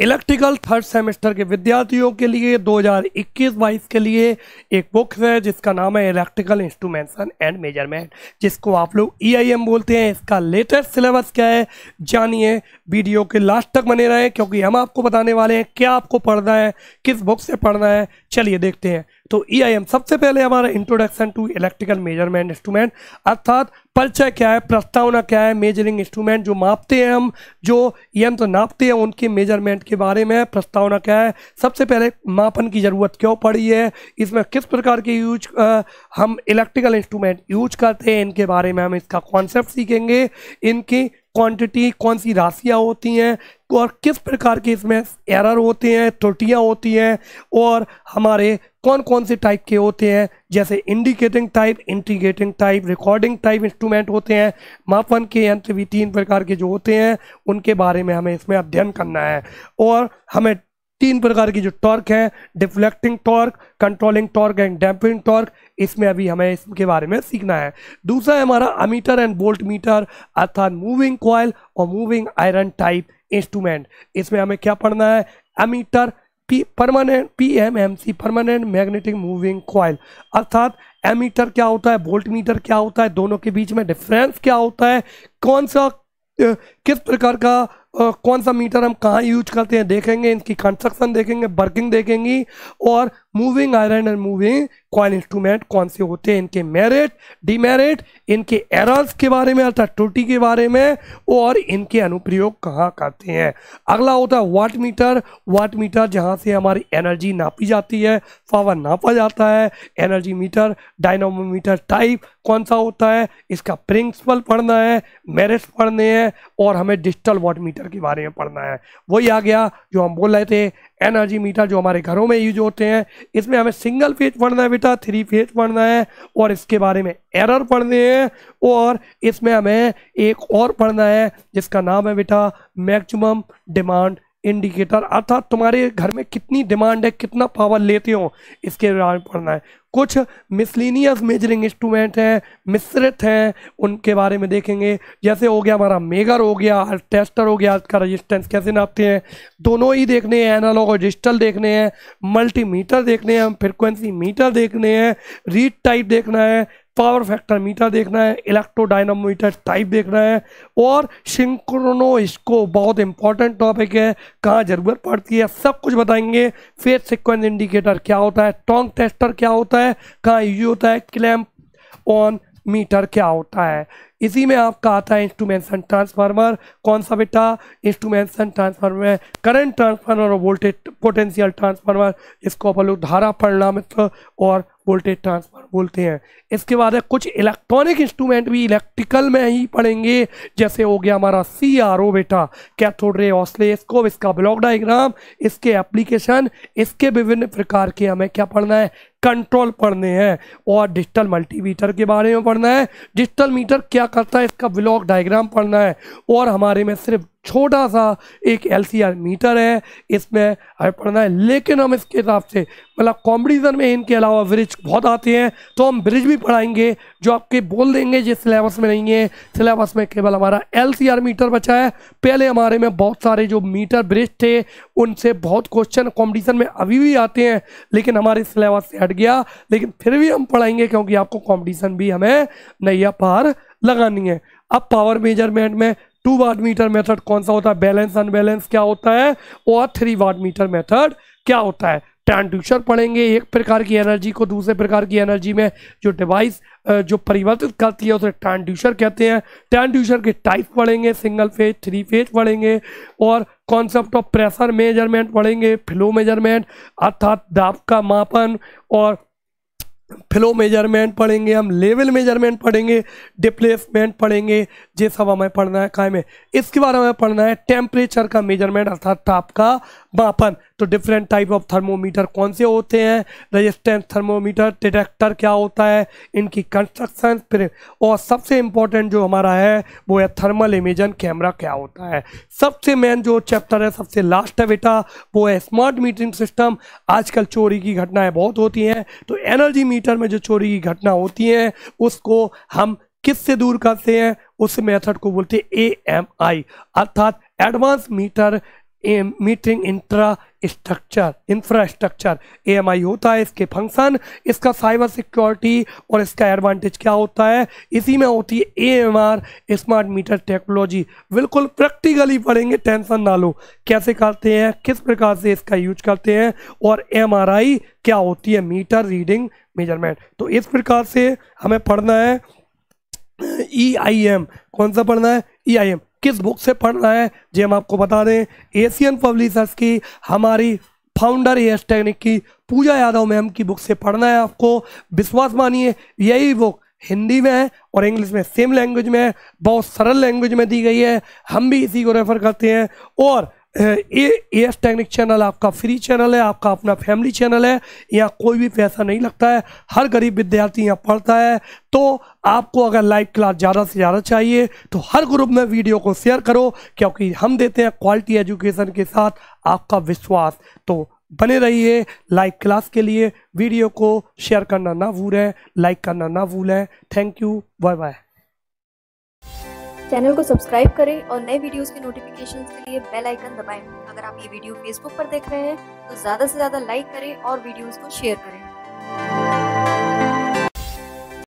Electrical third semester के विद्यार्थियों के लिए 2021-22 के लिए एक बुक है जिसका नाम है इलेक्ट्रिकल इंस्ट्रूमेंटेशन एंड मेजरमेंट जिसको आप लोग ईआईएम e बोलते हैं इसका लेटेस्ट सिलेबस क्या है जानिए वीडियो के लास्ट तक बने रहें क्योंकि हम आपको बताने वाले हैं क्या आपको पढ़ना है किस बुक से पढ़ना है चलिए देखते हैं तो ई e सबसे पहले हमारा introduction to electrical measurement instrument अर्थात परिचय क्या है प्रस्तावना क्या है मेजरिंग इंस्ट्रूमेंट जो मापते हैं हम जो यंत्र e तो नापते हैं उनके मेजरमेंट के बारे में प्रस्तावना क्या है सबसे पहले मापन की ज़रूरत क्यों पड़ी है इसमें किस प्रकार के यूज आ, हम इलेक्ट्रिकल इंस्ट्रूमेंट यूज करते हैं इनके बारे में हम इसका कॉन्सेप्ट सीखेंगे इनकी क्वांटिटी कौन सी राशियाँ होती हैं और किस प्रकार के इसमें एरर होते हैं त्रुटियाँ होती हैं और हमारे कौन कौन से टाइप के होते हैं जैसे indicating type integrating type recording type instrument होते हैं मापन के यंत्र भी तीन प्रकार के जो होते हैं उनके बारे में हमें इसमें अध्ययन करना है और हमें तीन प्रकार की जो टॉर्क है deflecting torque controlling torque and damping torque इसमें अभी हमें इसके बारे में सीखना है दूसरा है हमारा अमीटर एंड बोल्ट मीटर अर्थात मूविंग कॉयल और मूविंग आयरन टाइप इंस्ट्रूमेंट इसमें हमें क्या पढ़ना है ammeter P permanent P M M C permanent magnetic moving coil अर्थात एमीटर क्या होता है वोल्ट मीटर क्या होता है दोनों के बीच में डिफरेंस क्या होता है कौन सा किस प्रकार का कौन सा मीटर हम कहाँ यूज करते हैं देखेंगे इनकी कंस्ट्रक्शन देखेंगे वर्किंग देखेंगी और moving iron and moving coil instrument कौन से होते हैं इनके मेरिट डिमेरिट इनके एरर्स के बारे में अर्थात टूटी के बारे में और इनके अनुप्रयोग कहाँ करते हैं अगला होता है वाट मीटर वाट मीटर जहाँ से हमारी एनर्जी नापी जाती है पावर नापा जाता है एनर्जी मीटर डायनोमीटर टाइप कौन सा होता है इसका प्रिंसिपल पढ़ना है मेरिट्स पढ़ने हैं और हमें डिजिटल वाट मीटर के बारे में पढ़ना है वही आ गया जो हम बोल रहे थे एनर्जी मीटर जो हमारे घरों में यूज होते हैं इसमें हमें सिंगल फेज पढ़ना है बेटा थ्री फेज पढ़ना है और इसके बारे में एरर पढ़ने हैं और इसमें हमें एक और पढ़ना है जिसका नाम है बेटा मैक्सिमम डिमांड इंडिकेटर अर्थात तुम्हारे घर में कितनी डिमांड है कितना पावर लेते हो इसके बारे में पढ़ना है कुछ मिसलिनियस मेजरिंग इंस्ट्रूमेंट हैं मिश्रित हैं उनके बारे में देखेंगे जैसे हो गया हमारा मेगर हो गया टेस्टर हो गया इसका रजिस्टेंस कैसे नापते हैं दोनों ही देखने हैं एनालॉग और डिजिटल देखने हैं मल्टीमीटर देखने हैं फ्रिक्वेंसी मीटर देखने हैं रीड टाइप देखना है पावर फैक्टर मीटर देखना है इलेक्ट्रोडाइनोमीटर टाइप देखना है और इसको बहुत इंपॉर्टेंट टॉपिक है कहाँ जरूरत पड़ती है सब कुछ बताएंगे फेस सिक्वेंस इंडिकेटर क्या होता है टोंग टेस्टर क्या होता है कहाँ यूज होता है क्लैम्प ऑन मीटर क्या होता है इसी में आपका आता है इंस्ट्रूमेंशन ट्रांसफार्मर कौन सा बेटा इंस्ट्रूमेंशन ट्रांसफार्मर है करंट ट्रांसफार्मर और वोल्टेज पोटेंशियल ट्रांसफार्मर इसको अपन लोग धारा परिणाम और वोल्टेज ट्रांसफर बोलते हैं इसके बाद है कुछ इलेक्ट्रॉनिक इंस्ट्रूमेंट भी इलेक्ट्रिकल में ही पढ़ेंगे जैसे हो गया हमारा सी आर ओ बेटा कैथोड रे ऑस्लेस्कोप इसका ब्लॉक डायग्राम इसके एप्लीकेशन इसके विभिन्न प्रकार के हमें क्या पढ़ना है कंट्रोल पढ़ने हैं और डिजिटल मल्टीमीटर के बारे में पढ़ना है डिजिटल मीटर क्या करता है इसका ब्लॉक डायग्राम पढ़ना है और हमारे में सिर्फ छोटा सा एक एल मीटर है इसमें हमें पढ़ना है लेकिन हम इसके हिसाब से मतलब कॉम्पिटिजन में इनके अलावा ब्रिज बहुत आते हैं तो हम ब्रिज भी पढ़ाएंगे जो आपके बोल देंगे जिस सिलेबस में नहीं है सिलेबस में केवल हमारा एल मीटर बचा है पहले हमारे में बहुत सारे जो मीटर ब्रिज थे उनसे बहुत क्वेश्चन कॉम्पिटिशन में अभी भी आते हैं लेकिन हमारे सिलेबस से हट गया लेकिन फिर भी हम पढ़ाएंगे क्योंकि आपको कॉम्पिटिशन भी हमें नैया पार लगानी है अब पावर मेजरमेंट में टू वाट मीटर मेथड कौन सा होता है बैलेंस अनबैलेंस क्या होता है और थ्री वाट मीटर मेथड क्या होता है ट्रांसड्यूसर पढ़ेंगे एक प्रकार की एनर्जी को दूसरे प्रकार की एनर्जी में जो डिवाइस जो परिवर्तित करती है उसे ट्रांसड्यूसर कहते हैं ट्रांसड्यूसर के टाइप पढ़ेंगे सिंगल फेज थ्री फेज पढ़ेंगे और कॉन्सेप्ट ऑफ प्रेशर मेजरमेंट पढ़ेंगे फ्लो मेजरमेंट अर्थात दाब का मापन और फ्लो मेजरमेंट पढ़ेंगे हम लेवल मेजरमेंट पढ़ेंगे डिप्लेसमेंट पढ़ेंगे ये सब हमें पढ़ना है कायम है इसके बारे में पढ़ना है टेम्परेचर का मेजरमेंट अर्थात ताप का मापन तो डिफरेंट टाइप ऑफ थर्मोमीटर कौन से होते हैं रजिस्टेंस थर्मोमीटर डिटेक्टर क्या होता है इनकी कंस्ट्रक्शन फिर और सबसे इम्पोर्टेंट जो हमारा है वो है थर्मल इमेजन कैमरा क्या होता है सबसे मेन जो चैप्टर है सबसे लास्ट है बेटा वो है स्मार्ट मीटरिंग सिस्टम आजकल चोरी की घटनाएं बहुत होती हैं तो एनर्जी मीटर में जो चोरी की घटना होती है उसको हम किससे दूर करते हैं उस मेथड को बोलते हैं ए एम आई अर्थात advance meter A meeting infrastructure A M I होता है इसके फंक्शन इसका साइबर सिक्योरिटी और इसका एडवांटेज क्या होता है इसी में होती है A M R smart meter technology बिल्कुल प्रैक्टिकली पढ़ेंगे टेंशन ना लो कैसे करते हैं किस प्रकार से इसका यूज करते हैं और एम आर आई क्या होती है मीटर रीडिंग मेजरमेंट तो इस प्रकार से हमें पढ़ना है ई आई एम कौन सा पढ़ना है ई आई एम किस बुक से पढ़ना है जी हम आपको बता दें एशियन पब्लिशर्स की हमारी फाउंडर एस टेक्निक की पूजा यादव मैम की बुक से पढ़ना है आपको विश्वास मानिए यही बुक हिंदी में है और इंग्लिश में सेम लैंग्वेज में है बहुत सरल लैंग्वेज में दी गई है हम भी इसी को रेफर करते हैं और ए एस टेक्निक चैनल आपका फ्री चैनल है आपका अपना फैमिली चैनल है यहाँ कोई भी पैसा नहीं लगता है हर गरीब विद्यार्थी यहाँ पढ़ता है तो आपको अगर लाइव क्लास ज़्यादा से ज़्यादा चाहिए तो हर ग्रुप में वीडियो को शेयर करो क्योंकि हम देते हैं क्वालिटी एजुकेशन के साथ आपका विश्वास तो बने रहिए लाइव क्लास के लिए वीडियो को शेयर करना ना भूलें लाइक करना ना भूलें thank you bye bye channel को सब्सक्राइब करें और नए वीडियोस के नोटिफिकेशन के लिए बेल आइकन दबाएं। अगर आप ये वीडियो फेसबुक पर देख रहे हैं तो ज़्यादा से ज़्यादा लाइक करें और वीडियोस को शेयर करें